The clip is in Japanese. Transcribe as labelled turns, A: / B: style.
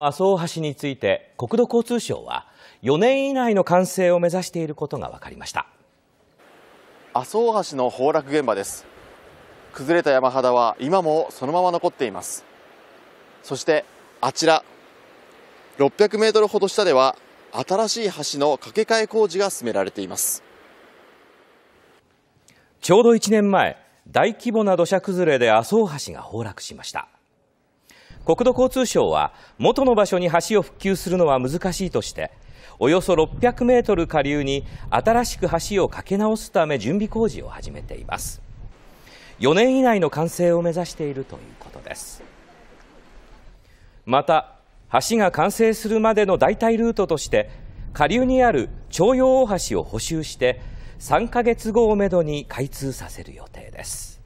A: 麻生橋について国土交通省は4年以内の完成を目指していることが分かりました
B: 麻生橋の崩落現場です崩れた山肌は今もそのまま残っていますそしてあちら600メートルほど下では新しい橋の架け替え工事が進められていますちょうど1年前大
A: 規模な土砂崩れで麻生橋が崩落しました国土交通省は元の場所に橋を復旧するのは難しいとしておよそ600メートル下流に新しく橋を架け直すため準備工事を始めています4年以内の完成を目指しているということですまた橋が完成するまでの代替ルートとして下流にある徴用大橋を補修して3ヶ月後をめどに開通させる予定です